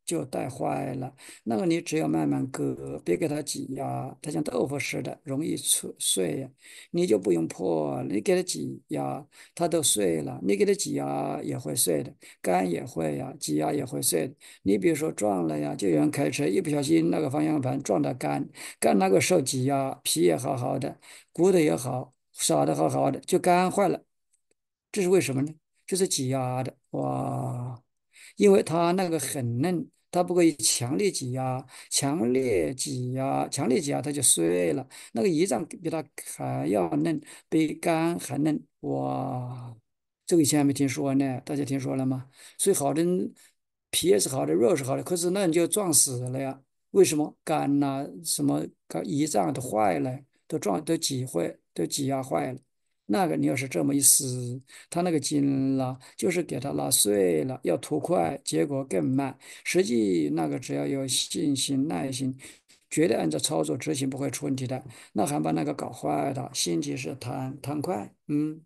就带坏了，那个你只要慢慢割，别给它挤压，它像豆腐似的，容易碎碎呀。你就不用破你给它挤压，它都碎了。你给它挤压也会碎的，肝也会呀，挤压也会碎。你比如说撞了呀，就有人开车一不小心，那个方向盘撞到肝，肝那个受挤压，皮也好好的，骨头也好，少的好好的，就肝坏了。这是为什么呢？这是挤压的哇，因为它那个很嫩。他不可以强烈挤压，强烈挤压，强烈挤压，它就碎了。那个胰脏比它还要嫩，比肝还嫩，哇！这个以前还没听说呢，大家听说了吗？所以好的皮也是好的，肉是好的，可是那你就撞死了呀？为什么肝呐，什么肝胰脏都坏了，都撞，都挤坏，都挤压坏了。那个你要是这么一撕，他那个筋拉就是给他拉碎了，要图快，结果更慢。实际那个只要有信心、耐心，绝对按照操作执行不会出问题的。那还把那个搞坏了，心急是贪贪快，嗯，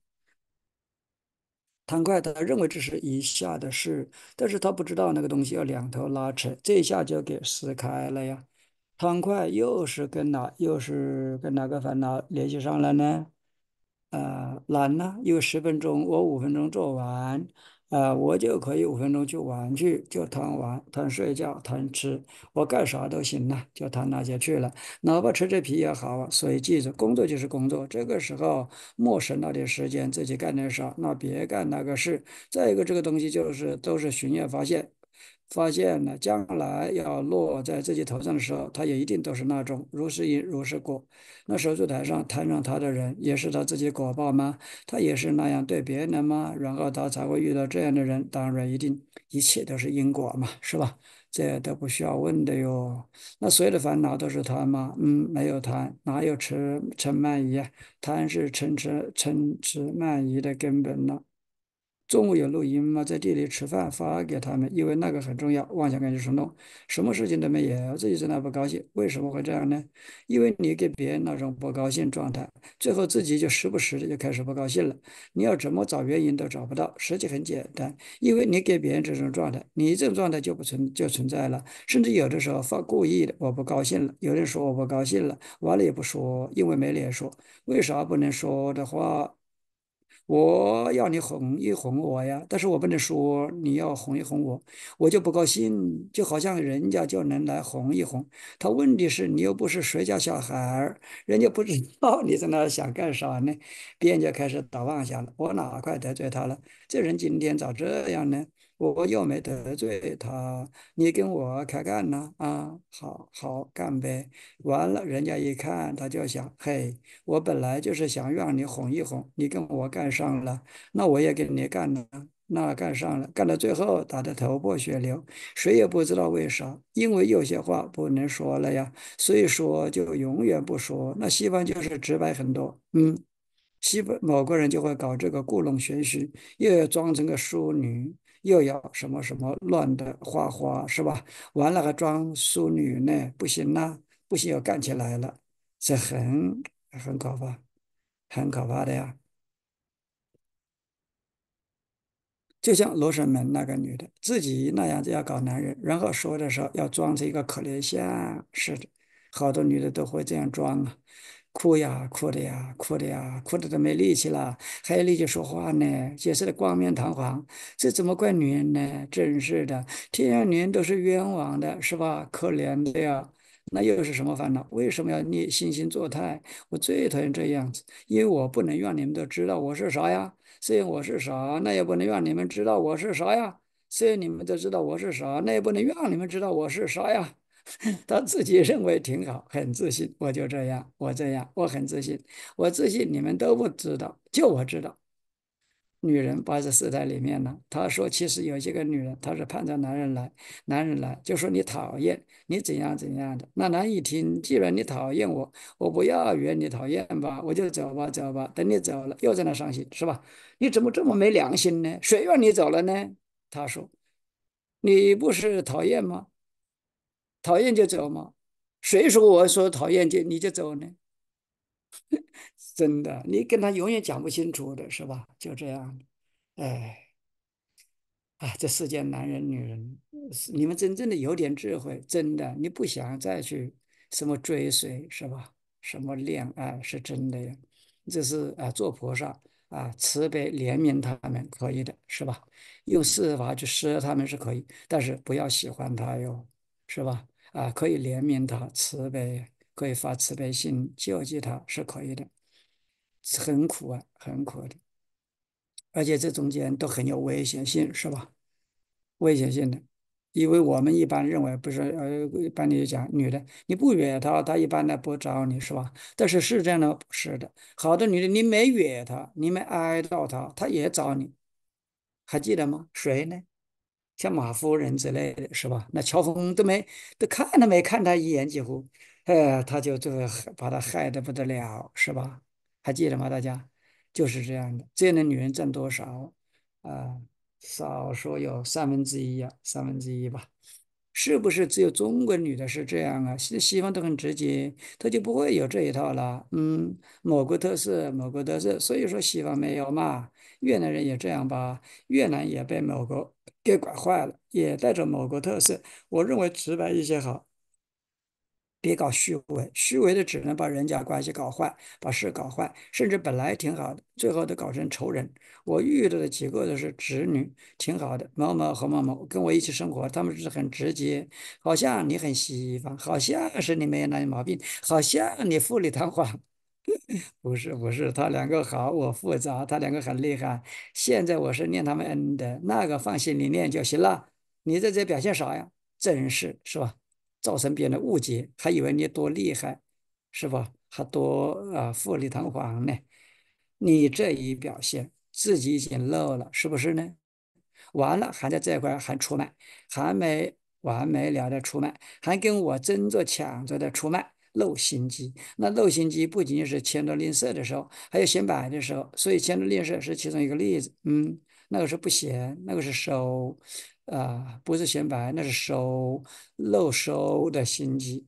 贪快，他认为这是一下的事，但是他不知道那个东西要两头拉扯，这一下就给撕开了呀。贪快又是跟哪又是跟哪个烦恼联系上了呢？呃，懒呢，因为十分钟我五分钟做完，呃，我就可以五分钟去玩去，就贪玩、贪睡觉、贪吃，我干啥都行呢，就贪那些去了。哪怕吃着皮也好啊。所以记住，工作就是工作，这个时候莫省那点时间，自己干点啥，那别干那个事。再一个，这个东西就是都是巡演发现。发现了将来要落在自己头上的时候，他也一定都是那种如是因如是果。那手术台上摊上他的人，也是他自己果报吗？他也是那样对别人的吗？然后他才会遇到这样的人。当然，一定一切都是因果嘛，是吧？这都不需要问的哟。那所有的烦恼都是贪吗？嗯，没有贪，哪有吃撑慢溢？贪是撑吃撑吃慢溢的根本了。中午有录音吗？在地里吃饭，发给他们，因为那个很重要。妄想感觉冲动，什么事情都没有，自己在那不高兴。为什么会这样呢？因为你给别人那种不高兴状态，最后自己就时不时的就开始不高兴了。你要怎么找原因都找不到，实际很简单，因为你给别人这种状态，你这种状态就不存就存在了。甚至有的时候发故意的，我不高兴了，有人说我不高兴了，完了也不说，因为没脸说。为啥不能说的话？我要你哄一哄我呀，但是我不能说你要哄一哄我，我就不高兴，就好像人家就能来哄一哄他。问题是，你又不是谁家小孩，人家不知道你在那想干啥呢，别人就开始打妄想了。我哪块得罪他了？这人今天咋这样呢？我又没得罪他，你跟我开干呢啊？好好干呗。完了，人家一看，他就想，嘿，我本来就是想让你哄一哄，你跟我干上了，那我也给你干了，那干上了，干到最后打的头破血流，谁也不知道为啥，因为有些话不能说了呀，所以说就永远不说。那西方就是直白很多，嗯，西方某个人就会搞这个故弄玄虚，又要装成个淑女。又要什么什么乱的花花是吧？完了还装淑女呢，不行啦，不行要干起来了，这很很可怕，很可怕的呀。就像罗生门那个女的，自己那样子要搞男人，然后说的时候要装成一个可怜相，是的，好多女的都会这样装啊。哭呀，哭的呀，哭的呀，哭的都没力气了，还有力气说话呢，解释的冠冕堂皇，这怎么怪女人呢？真是的，天下女人都是冤枉的，是吧？可怜的呀，那又是什么烦恼？为什么要你惺惺作态？我最讨厌这样子，因为我不能让你们都知道我是啥呀，所以我是啥，那也不能让你们知道我是啥呀，所以你们都知道我是啥，那也不能让你们知道我是啥呀。他自己认为挺好，很自信。我就这样，我这样，我很自信。我自信，你们都不知道，就我知道。女人八十四代里面呢，他说其实有些个女人，她是盼着男人来，男人来就说你讨厌，你怎样怎样的。那男一听，既然你讨厌我，我不要，原你讨厌吧，我就走吧，走吧。等你走了，又在那伤心，是吧？你怎么这么没良心呢？谁让你走了呢？他说，你不是讨厌吗？讨厌就走嘛？谁说我说讨厌就你就走呢？真的，你跟他永远讲不清楚的是吧？就这样，哎，啊，这世间男人女人你们真正的有点智慧，真的，你不想再去什么追随是吧？什么恋爱是真的呀？这是啊，做菩萨啊，慈悲怜悯他们可以的是吧？用四法去施他们是可以，但是不要喜欢他哟，是吧？啊，可以怜悯他，慈悲，可以发慈悲心救济他是可以的，很苦啊，很苦的，而且这中间都很有危险性，是吧？危险性的，因为我们一般认为不是呃，一般你就讲女的，你不约她，她一般呢不找你是吧？但是是这样的，不是的，好多女的你没约她，你没挨到她，她也找你，还记得吗？谁呢？像马夫人之类的是吧？那乔峰都没都看都没看他一眼，几乎，哎，他就这个把他害得不得了，是吧？还记得吗？大家就是这样的这样的女人，占多少啊？少说有三分之一呀，三分之一吧？是不是只有中国女的是这样啊？西西方都很直接，他就不会有这一套了。嗯，某个特色，某个特色，所以说西方没有嘛。越南人也这样吧，越南也被某国给拐坏了，也带着某国特色。我认为直白一些好，别搞虚伪，虚伪的只能把人家关系搞坏，把事搞坏，甚至本来挺好的，最后都搞成仇人。我遇到的几个都是直女，挺好的，某某和某某跟我一起生活，他们是很直接，好像你很西方，好像是你没有那些毛病，好像你富丽堂皇。不是不是，他两个好，我复杂，他两个很厉害。现在我是念他们恩的，那个放心你念就行了。你在这表现啥呀？真是是吧？造成别人的误解，还以为你多厉害，是吧？还多啊，富丽堂皇呢。你这一表现，自己已经露了，是不是呢？完了，还在这块还出卖，还没完没了的出卖，还跟我争着抢着的出卖。露心机，那露心机不仅仅是牵着吝啬的时候，还有显摆的时候。所以牵着吝啬是其中一个例子。嗯，那个是不显，那个是收，啊，不是显摆，那是收，漏收的心机。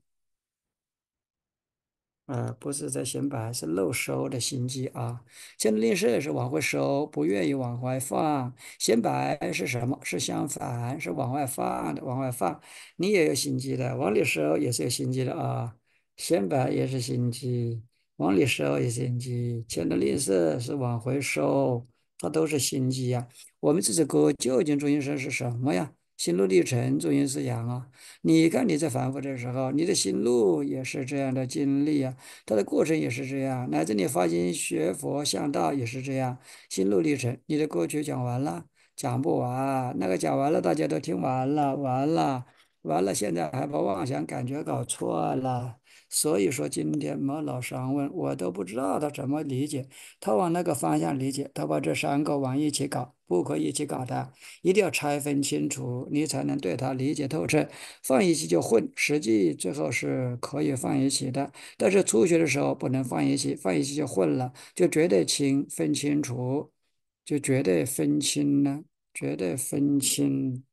啊，不是在显摆，是漏收的心机啊。签着吝啬是往回收，不愿意往回放。显摆是什么？是相反，是往外放的，往外放。你也有心机的，往里收也是有心机的啊。显摆也是心机，往里收也是心机，钱的吝啬是往回收，它都是心机呀。我们这首歌究竟中心生是什么呀？心路历程中心思想啊！你看你在反复的时候，你的心路也是这样的经历啊，它的过程也是这样。来这里发心学佛向道也是这样，心路历程，你的过去讲完了，讲不完，那个讲完了，大家都听完了，完了，完了，现在还把妄想感觉搞错了。所以说今天毛老师问我都不知道他怎么理解，他往那个方向理解，他把这三个往一起搞，不可以一起搞的，一定要拆分清楚，你才能对他理解透彻。放一起就混，实际最后是可以放一起的，但是初学的时候不能放一起，放一起就混了，就绝对清，分清楚就绝对分清了，绝对分清。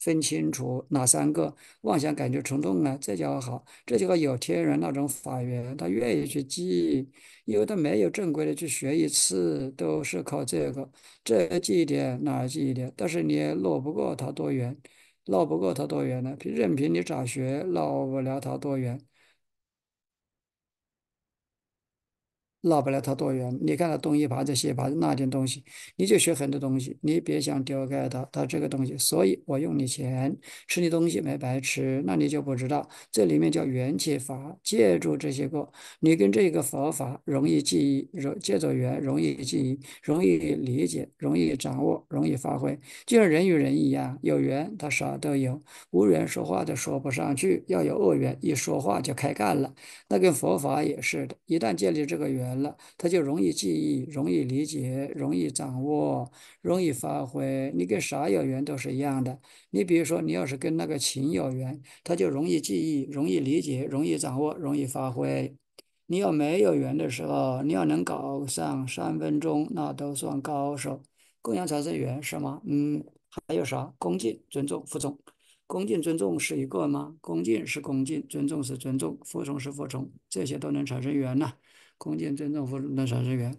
分清楚哪三个妄想、感觉、冲动呢？这家伙好，这家个有天然那种法缘，他愿意去记，因为他没有正规的去学一次，都是靠这个，这记一点，那记一点，但是你也落不过他多远，落不过他多远呢？任凭你咋学，落不了他多远。落不了他多远，你看他东一耙子西一子，那点东西，你就学很多东西。你别想丢开他，他这个东西。所以我用你钱，吃你东西没白吃，那你就不知道这里面叫缘起法，借助这些个，你跟这个佛法容易记忆，容借助缘容易记忆，容易理解，容易掌握，容易发挥。就像人与人一样，有缘他啥都有，无缘说话都说不上去。要有恶缘，一说话就开干了。那跟佛法也是的，一旦建立这个缘。了，他就容易记忆、容易理解、容易掌握、容易发挥。你跟啥有缘都是一样的。你比如说，你要是跟那个情有缘，他就容易记忆、容易理解、容易掌握、容易发挥。你要没有缘的时候，你要能搞上三分钟，那都算高手。共享产生缘是吗？嗯，还有啥？恭敬、尊重、服从。恭敬、尊重是一个吗？恭敬是恭敬，尊重是尊重，服从是服从，这些都能产生缘呢。空间尊重服务的产生源。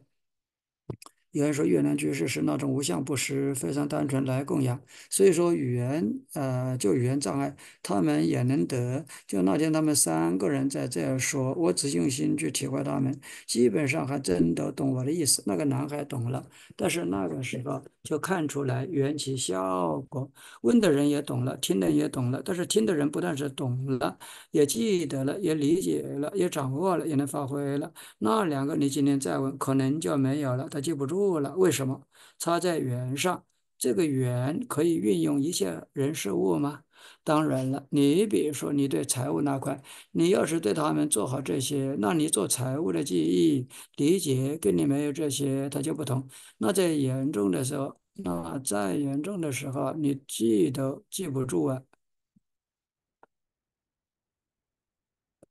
有人说越南局势是那种无相不施，非常单纯来供养。所以说语言，呃，就语言障碍，他们也能得。就那天他们三个人在这儿说，我只用心去体会他们，基本上还真的懂我的意思。那个男孩懂了，但是那个时候。就看出来缘起效果，问的人也懂了，听的人也懂了。但是听的人不但是懂了，也记得了，也理解了，也掌握了，也能发挥了。那两个你今天再问，可能就没有了，他记不住了。为什么？差在缘上。这个缘可以运用一切人事物吗？当然了，你比如说你对财务那块，你要是对他们做好这些，那你做财务的记忆、理解跟你没有这些，他就不同。那在严重的时候，那再严重的时候，你记都记不住啊。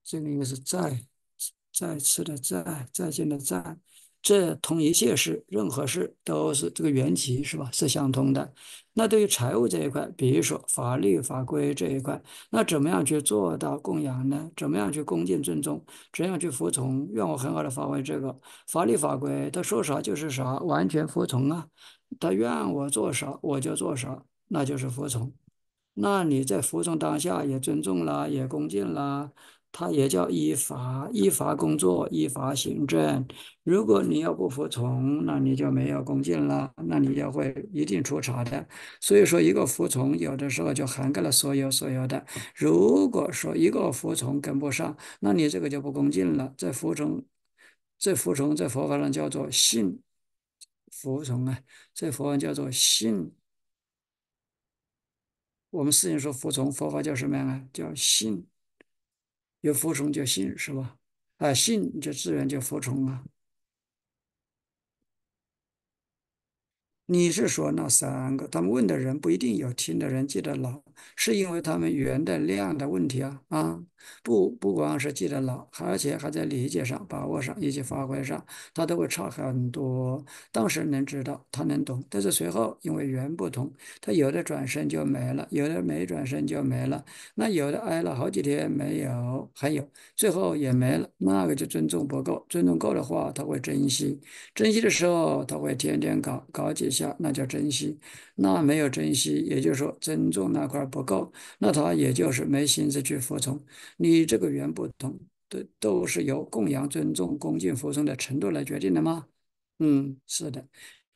这个应该是再再次的再，再见的再。这同一切事，任何事都是这个缘起，是吧？是相通的。那对于财务这一块，比如说法律法规这一块，那怎么样去做到供养呢？怎么样去恭敬尊重？怎样去服从？愿我很好的发挥这个法律法规，他说啥就是啥，完全服从啊。他愿我做啥我就做啥，那就是服从。那你在服从当下，也尊重了，也恭敬了，他也叫依法，依法工作，依法行政。如果你要不服从，那你就没有恭敬了，那你就会一定出差的。所以说，一个服从有的时候就涵盖了所有所有的。如果说一个服从跟不上，那你这个就不恭敬了。这服从，这服从在佛法上叫做信服从啊，这佛法叫做信。我们世人说服从，佛法叫什么呀？叫信。有服从就信是吧？啊，信就自然就服从了。你是说那三个他们问的人不一定有听的人记得牢，是因为他们圆的量的问题啊啊。不不光是记得牢，而且还在理解上、把握上以及发挥上，他都会差很多。当时能知道，他能懂，但是随后因为缘不同，他有的转身就没了，有的没转身就没了。那有的挨了好几天没有，还有最后也没了。那个就尊重不够，尊重够的话，他会珍惜。珍惜的时候，他会天天搞搞几下，那叫珍惜。那没有珍惜，也就是说尊重那块不够，那他也就是没心思去服从。你这个缘不同，都都是由供养、尊重、恭敬、服从的程度来决定的吗？嗯，是的。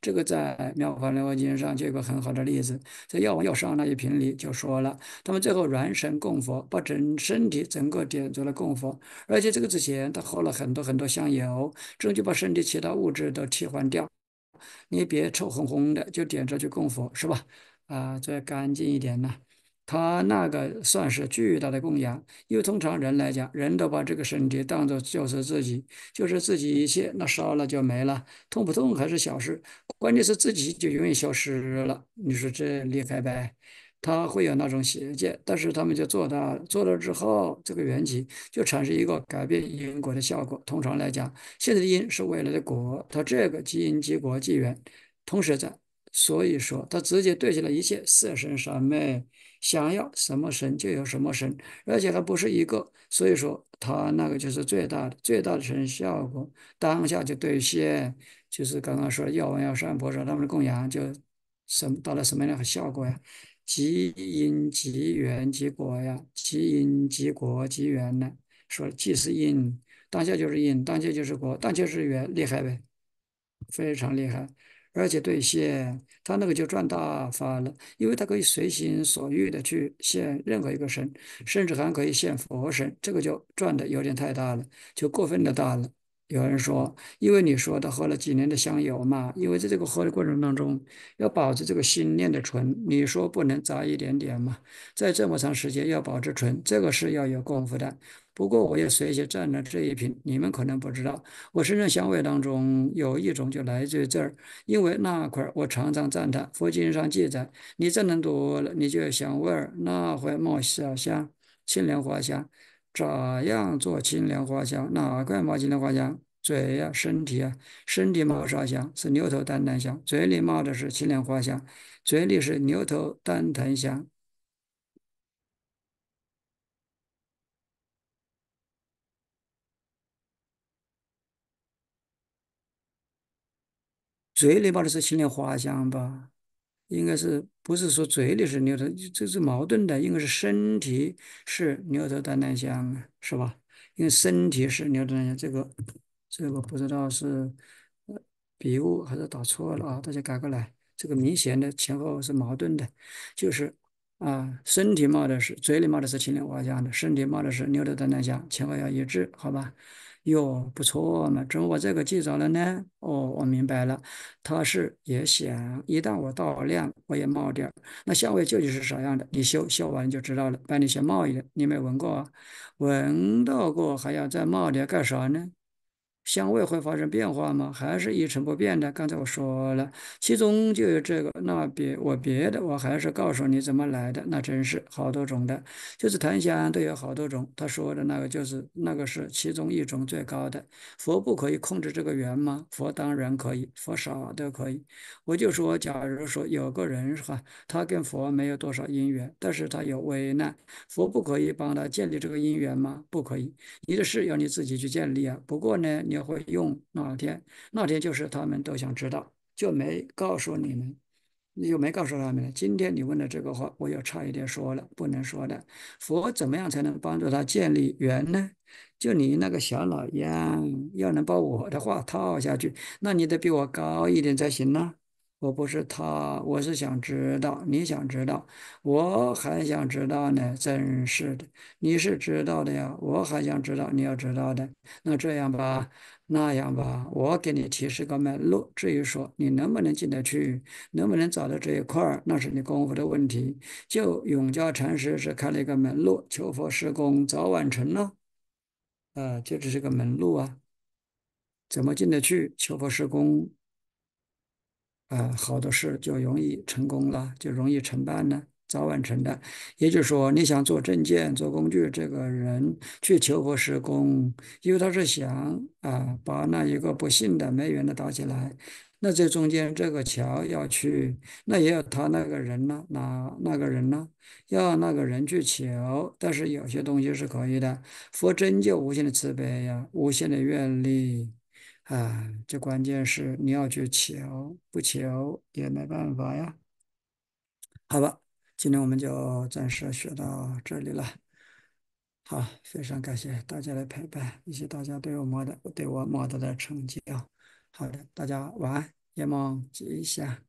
这个在《妙法莲华经》上就有个很好的例子，在药王药商那一品里就说了，他们最后元神供佛，把整身体整个点出了供佛，而且这个之前他喝了很多很多香油，这就把身体其他物质都替换掉，你别臭烘烘的，就点着去供佛是吧？啊，再干净一点呢。他那个算是巨大的供养，因为通常人来讲，人都把这个身体当做就是自己，就是自己一切，那烧了就没了，痛不痛还是小事，关键是自己就永远消失了。你说这厉害呗？他会有那种邪见，但是他们就做到了，做了之后，这个缘起就产生一个改变因果的效果。通常来讲，现在的因是未来的果，他这个因即果即缘同时在，所以说他直接对起了一切色身三昧。想要什么神就有什么神，而且还不是一个，所以说他那个就是最大的、最大的神效果，当下就兑现。就是刚刚说要王要善不是，他们的供养就什么到了什么样的效果呀？即因即缘即果呀，即因即果即缘呢？说即是因，当下就是因，当下就是果，当下就是缘，厉害呗，非常厉害。而且兑现，他那个就赚大发了，因为他可以随心所欲的去现任何一个神，甚至还可以现佛神，这个就赚的有点太大了，就过分的大了。有人说，因为你说他喝了几年的香油嘛，因为在这个喝的过程当中，要保持这个心念的纯，你说不能杂一点点嘛？在这么长时间要保持纯，这个是要有功夫的。不过我也随喜赞了这一瓶，你们可能不知道，我身上香味当中有一种就来自于这儿，因为那块儿我常常赞叹，佛经上记载，你这能多了，你就有香味儿，那会莫小香，清凉花香。咋样做清凉花香？哪块冒清凉花香？嘴呀，身体呀，身体冒啥香？是牛头丹丹香。嘴里冒的是清凉花香，嘴里是牛头丹丹香。嘴里冒的是清凉花香吧？应该是不是说嘴里是牛头，这是矛盾的。应该是身体是牛头丹丹香，是吧？因为身体是牛头丹丹香，这个这个不知道是笔误还是打错了啊？大家改过来。这个明显的前后是矛盾的，就是啊，身体冒的是嘴里冒的是青莲花香的，身体冒的是牛头丹丹香，前后要一致，好吧？哟，不错嘛！怎么我这个记着了呢？哦，我明白了，他是也想，一旦我到量，我也冒点那下位究竟是啥样的？你修修完就知道了。帮你先冒一点，你没闻过？啊？闻到过？还要再冒点干啥呢？香味会发生变化吗？还是一成不变的？刚才我说了，其中就有这个，那别我别的我还是告诉你怎么来的。那真是好多种的，就是檀香都有好多种。他说的那个就是那个是其中一种最高的。佛不可以控制这个缘吗？佛当然可以，佛啥都可以。我就说，假如说有个人哈，他跟佛没有多少因缘，但是他有危难，佛不可以帮他建立这个因缘吗？不可以，你的事要你自己去建立啊。不过呢，你。也会用那天？那天就是他们都想知道，就没告诉你们，你又没告诉他们今天你问的这个话，我又差一点说了，不能说的。佛怎么样才能帮助他建立缘呢？就你那个小老样，要能把我的话套下去，那你得比我高一点才行呢。我不是他，我是想知道。你想知道，我还想知道呢。真是的，你是知道的呀，我还想知道，你要知道的。那这样吧，那样吧，我给你提示个门路。至于说你能不能进得去，能不能找到这一块儿，那是你功夫的问题。就永嘉禅师是开了一个门路，求佛施工早晚成了。啊，就只是个门路啊，怎么进得去？求佛施工。啊，好多事就容易成功了，就容易成办了，早晚成的。也就是说，你想做证件、做工具，这个人去求佛施工，因为他是想啊，把那一个不幸的、没缘的搭起来。那这中间这个桥要去，那也要他那个人呢，那那个人呢？要那个人去求。但是有些东西是可以的，佛真就无限的慈悲呀，无限的愿力。啊，这关键是你要去求，不求也没办法呀。好吧，今天我们就暂时学到这里了。好，非常感谢大家的陪伴，以及大家对我们的对我莫大的成绩啊。好的，大家晚安，夜梦吉祥。